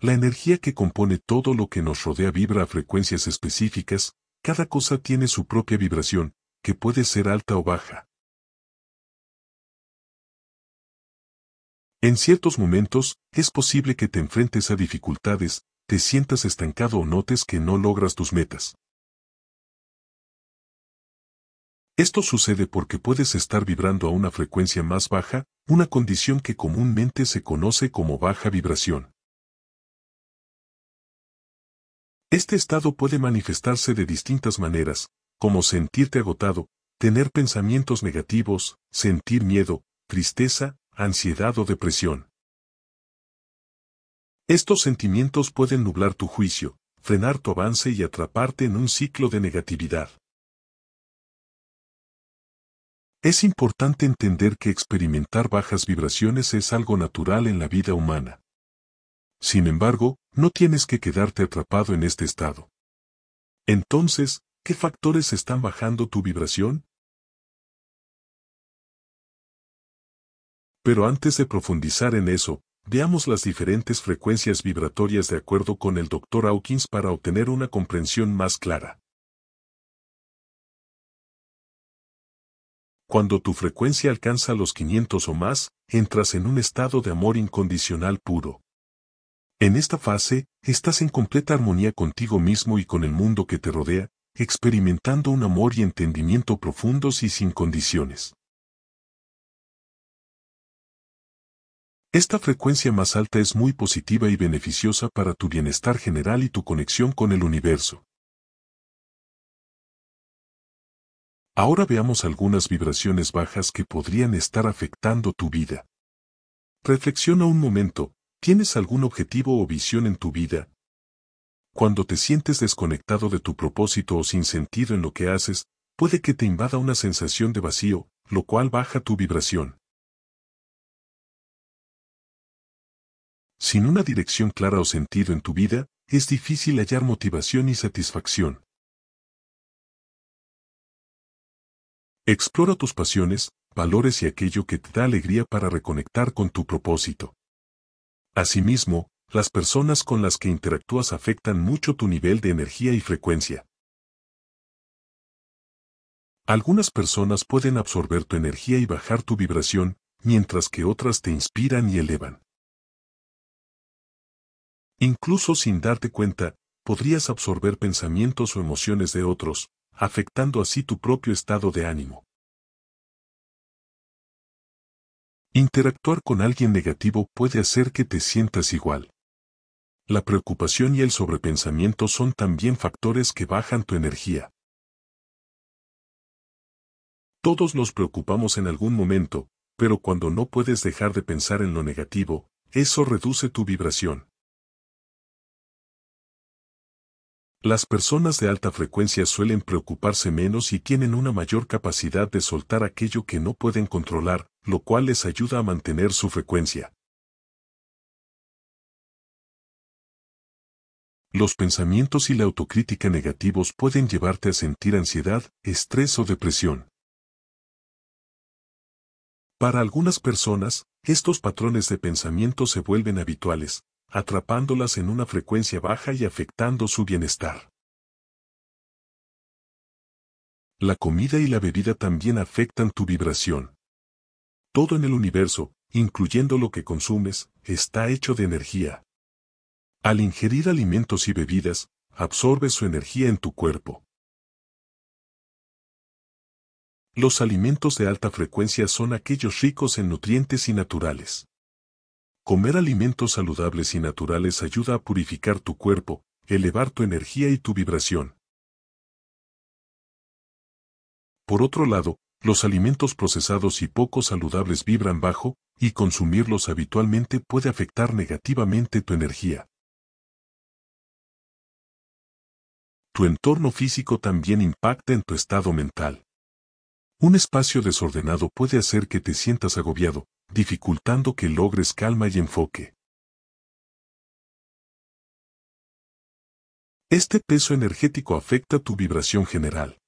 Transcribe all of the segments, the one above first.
La energía que compone todo lo que nos rodea vibra a frecuencias específicas, cada cosa tiene su propia vibración, que puede ser alta o baja. En ciertos momentos, es posible que te enfrentes a dificultades, te sientas estancado o notes que no logras tus metas. Esto sucede porque puedes estar vibrando a una frecuencia más baja, una condición que comúnmente se conoce como baja vibración. Este estado puede manifestarse de distintas maneras, como sentirte agotado, tener pensamientos negativos, sentir miedo, tristeza, ansiedad o depresión. Estos sentimientos pueden nublar tu juicio, frenar tu avance y atraparte en un ciclo de negatividad. Es importante entender que experimentar bajas vibraciones es algo natural en la vida humana. Sin embargo, no tienes que quedarte atrapado en este estado. Entonces, ¿qué factores están bajando tu vibración? Pero antes de profundizar en eso, veamos las diferentes frecuencias vibratorias de acuerdo con el Dr. Hawkins para obtener una comprensión más clara. Cuando tu frecuencia alcanza los 500 o más, entras en un estado de amor incondicional puro. En esta fase, estás en completa armonía contigo mismo y con el mundo que te rodea, experimentando un amor y entendimiento profundos y sin condiciones. Esta frecuencia más alta es muy positiva y beneficiosa para tu bienestar general y tu conexión con el universo. Ahora veamos algunas vibraciones bajas que podrían estar afectando tu vida. Reflexiona un momento, ¿Tienes algún objetivo o visión en tu vida? Cuando te sientes desconectado de tu propósito o sin sentido en lo que haces, puede que te invada una sensación de vacío, lo cual baja tu vibración. Sin una dirección clara o sentido en tu vida, es difícil hallar motivación y satisfacción. Explora tus pasiones, valores y aquello que te da alegría para reconectar con tu propósito. Asimismo, las personas con las que interactúas afectan mucho tu nivel de energía y frecuencia. Algunas personas pueden absorber tu energía y bajar tu vibración, mientras que otras te inspiran y elevan. Incluso sin darte cuenta, podrías absorber pensamientos o emociones de otros, afectando así tu propio estado de ánimo. Interactuar con alguien negativo puede hacer que te sientas igual. La preocupación y el sobrepensamiento son también factores que bajan tu energía. Todos nos preocupamos en algún momento, pero cuando no puedes dejar de pensar en lo negativo, eso reduce tu vibración. Las personas de alta frecuencia suelen preocuparse menos y tienen una mayor capacidad de soltar aquello que no pueden controlar, lo cual les ayuda a mantener su frecuencia. Los pensamientos y la autocrítica negativos pueden llevarte a sentir ansiedad, estrés o depresión. Para algunas personas, estos patrones de pensamiento se vuelven habituales, atrapándolas en una frecuencia baja y afectando su bienestar. La comida y la bebida también afectan tu vibración. Todo en el universo, incluyendo lo que consumes, está hecho de energía. Al ingerir alimentos y bebidas, absorbes su energía en tu cuerpo. Los alimentos de alta frecuencia son aquellos ricos en nutrientes y naturales. Comer alimentos saludables y naturales ayuda a purificar tu cuerpo, elevar tu energía y tu vibración. Por otro lado, los alimentos procesados y poco saludables vibran bajo, y consumirlos habitualmente puede afectar negativamente tu energía. Tu entorno físico también impacta en tu estado mental. Un espacio desordenado puede hacer que te sientas agobiado, dificultando que logres calma y enfoque. Este peso energético afecta tu vibración general.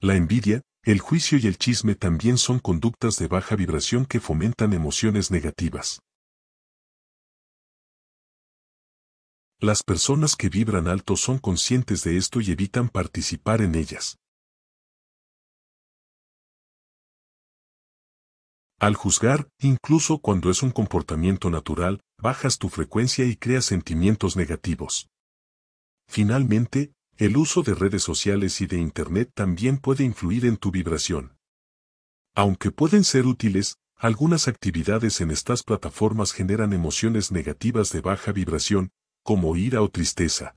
La envidia, el juicio y el chisme también son conductas de baja vibración que fomentan emociones negativas. Las personas que vibran alto son conscientes de esto y evitan participar en ellas. Al juzgar, incluso cuando es un comportamiento natural, bajas tu frecuencia y creas sentimientos negativos. Finalmente, el uso de redes sociales y de Internet también puede influir en tu vibración. Aunque pueden ser útiles, algunas actividades en estas plataformas generan emociones negativas de baja vibración, como ira o tristeza.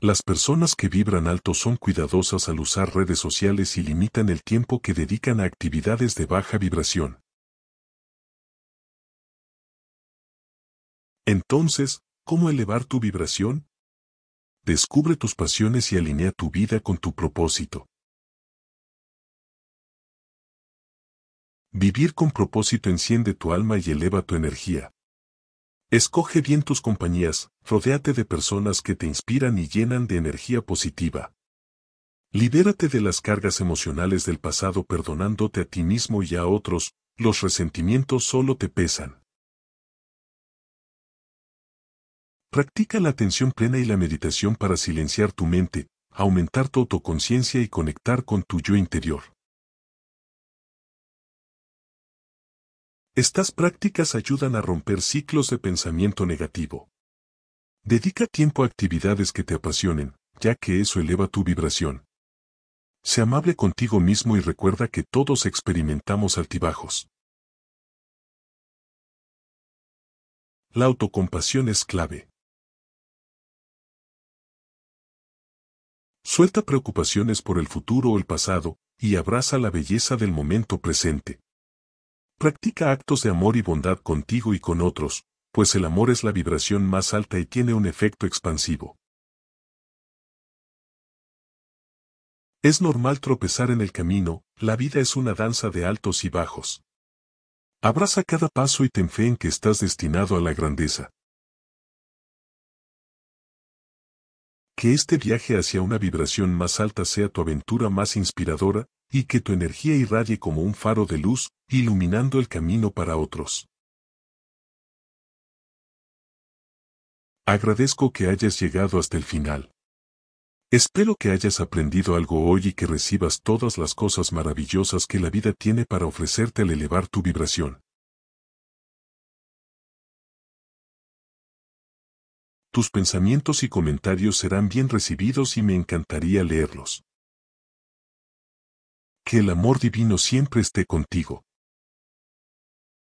Las personas que vibran alto son cuidadosas al usar redes sociales y limitan el tiempo que dedican a actividades de baja vibración. Entonces, ¿cómo elevar tu vibración? Descubre tus pasiones y alinea tu vida con tu propósito. Vivir con propósito enciende tu alma y eleva tu energía. Escoge bien tus compañías, rodéate de personas que te inspiran y llenan de energía positiva. Libérate de las cargas emocionales del pasado perdonándote a ti mismo y a otros, los resentimientos solo te pesan. Practica la atención plena y la meditación para silenciar tu mente, aumentar tu autoconciencia y conectar con tu yo interior. Estas prácticas ayudan a romper ciclos de pensamiento negativo. Dedica tiempo a actividades que te apasionen, ya que eso eleva tu vibración. Sé amable contigo mismo y recuerda que todos experimentamos altibajos. La autocompasión es clave. Suelta preocupaciones por el futuro o el pasado y abraza la belleza del momento presente. Practica actos de amor y bondad contigo y con otros, pues el amor es la vibración más alta y tiene un efecto expansivo. Es normal tropezar en el camino, la vida es una danza de altos y bajos. Abraza cada paso y ten fe en que estás destinado a la grandeza. Que este viaje hacia una vibración más alta sea tu aventura más inspiradora, y que tu energía irradie como un faro de luz, iluminando el camino para otros. Agradezco que hayas llegado hasta el final. Espero que hayas aprendido algo hoy y que recibas todas las cosas maravillosas que la vida tiene para ofrecerte al elevar tu vibración. Tus pensamientos y comentarios serán bien recibidos y me encantaría leerlos. Que el amor divino siempre esté contigo.